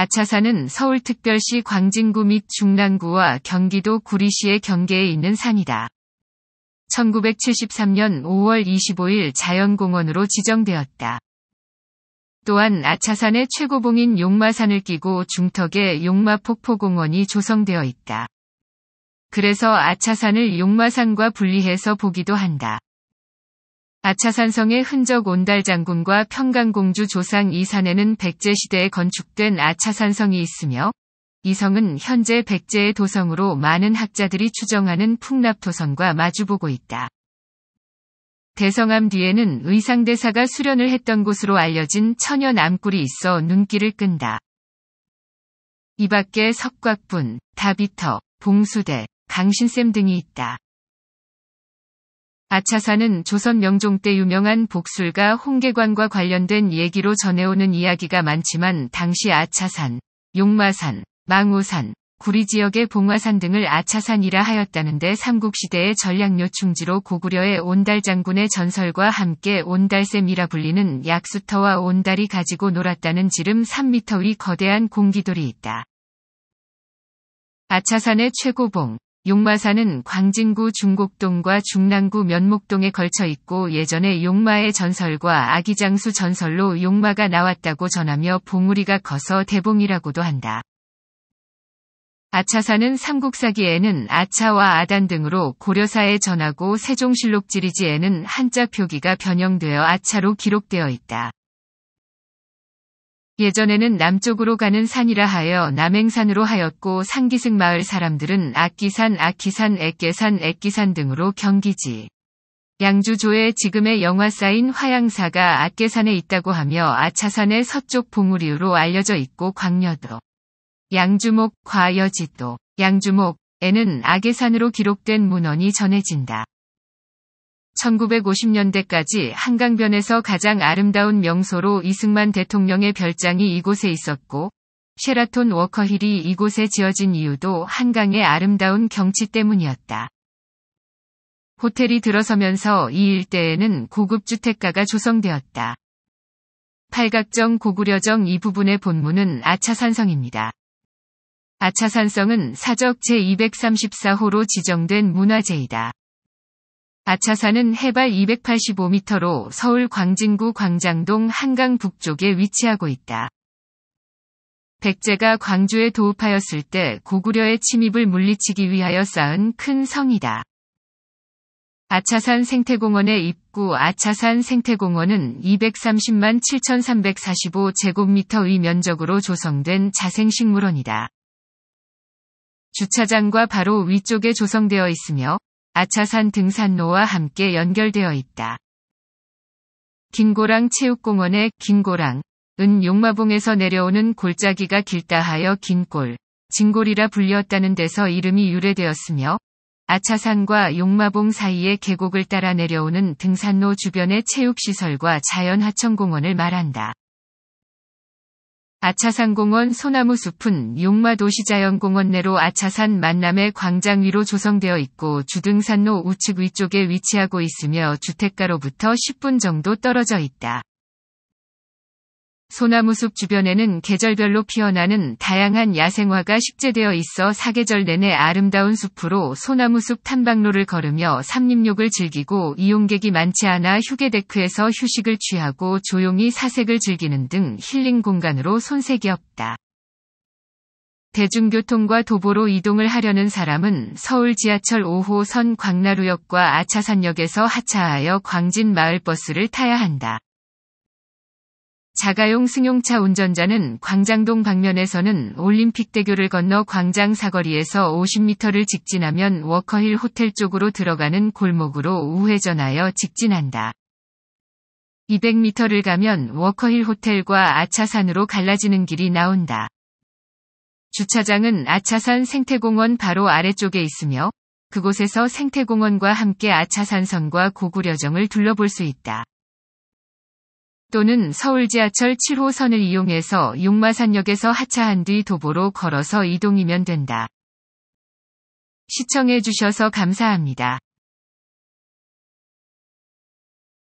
아차산은 서울특별시 광진구 및 중랑구와 경기도 구리시의 경계에 있는 산이다. 1973년 5월 25일 자연공원으로 지정되었다. 또한 아차산의 최고봉인 용마산을 끼고 중턱에 용마폭포공원이 조성되어 있다. 그래서 아차산을 용마산과 분리해서 보기도 한다. 아차산성의 흔적 온달장군과 평강공주 조상 이 산에는 백제 시대에 건축된 아차산성이 있으며 이 성은 현재 백제의 도성으로 많은 학자들이 추정하는 풍납토성과 마주보고 있다. 대성암 뒤에는 의상대사가 수련을 했던 곳으로 알려진 천연 암굴이 있어 눈길을 끈다. 이 밖에 석곽분, 다비터, 봉수대, 강신샘 등이 있다. 아차사는 조선 명종 때 유명한 복술가 홍계관과 관련된 얘기로 전해오는 이야기가 많지만 당시 아차산, 용마산, 망우산, 구리 지역의 봉화산 등을 아차산이라 하였다는데 삼국시대의 전략요충지로 고구려의 온달 장군의 전설과 함께 온달샘이라 불리는 약수터와 온달이 가지고 놀았다는 지름 3미터 위 거대한 공기돌이 있다. 아차산의 최고봉, 용마사는 광진구 중곡동과 중랑구 면목동에 걸쳐 있고 예전에 용마의 전설과 아기장수 전설로 용마가 나왔다고 전하며 봉우리가 커서 대봉이라고도 한다. 아차사는 삼국사기에는 아차와 아단 등으로 고려사에 전하고 세종실록지리지에는 한자 표기가 변형되어 아차로 기록되어 있다. 예전에는 남쪽으로 가는 산이라 하여 남행산으로 하였고 상기승 마을 사람들은 악기산, 악기산, 액계산, 액기산 등으로 경기지. 양주조의 지금의 영화 사인 화양사가 악계산에 있다고 하며 아차산의 서쪽 봉우리로 알려져 있고 광녀도 양주목, 과여지도, 양주목에는 악계산으로 기록된 문헌이 전해진다. 1950년대까지 한강변에서 가장 아름다운 명소로 이승만 대통령의 별장이 이곳에 있었고 쉐라톤 워커힐이 이곳에 지어진 이유도 한강의 아름다운 경치 때문이었다. 호텔이 들어서면서 이 일대에는 고급 주택가가 조성되었다. 팔각정 고구려정 이 부분의 본문은 아차산성입니다. 아차산성은 사적 제234호로 지정된 문화재이다. 아차산은 해발 285m로 서울 광진구 광장동 한강 북쪽에 위치하고 있다. 백제가 광주에 도읍하였을 때 고구려의 침입을 물리치기 위하여 쌓은 큰 성이다. 아차산 생태공원의 입구 아차산 생태공원은 230만 7,345 제곱미터 의 면적으로 조성된 자생식물원이다. 주차장과 바로 위쪽에 조성되어 있으며 아차산 등산로와 함께 연결되어 있다. 긴고랑 체육공원의 긴고랑, 은 용마봉에서 내려오는 골짜기가 길다 하여 긴골, 진골이라 불렸다는 데서 이름이 유래되었으며, 아차산과 용마봉 사이의 계곡을 따라 내려오는 등산로 주변의 체육시설과 자연하천공원을 말한다. 아차산공원 소나무 숲은 용마도시자연공원 내로 아차산 만남의 광장 위로 조성되어 있고 주등산로 우측 위쪽에 위치하고 있으며 주택가로부터 10분 정도 떨어져 있다. 소나무숲 주변에는 계절별로 피어나는 다양한 야생화가 식재되어 있어 사계절 내내 아름다운 숲으로 소나무숲 탐방로를 걸으며 삼림욕을 즐기고 이용객이 많지 않아 휴게데크에서 휴식을 취하고 조용히 사색을 즐기는 등 힐링 공간으로 손색이 없다. 대중교통과 도보로 이동을 하려는 사람은 서울 지하철 5호선 광나루역과 아차산역에서 하차하여 광진마을버스를 타야 한다. 자가용 승용차 운전자는 광장동 방면에서는 올림픽대교를 건너 광장 사거리에서 50m를 직진하면 워커힐 호텔 쪽으로 들어가는 골목으로 우회전하여 직진한다. 200m를 가면 워커힐 호텔과 아차산으로 갈라지는 길이 나온다. 주차장은 아차산 생태공원 바로 아래쪽에 있으며 그곳에서 생태공원과 함께 아차산선과 고구려정을 둘러볼 수 있다. 또는 서울 지하철 7호선을 이용해서 용마산역에서 하차한 뒤 도보로 걸어서 이동이면 된다. 시청해주셔서 감사합니다.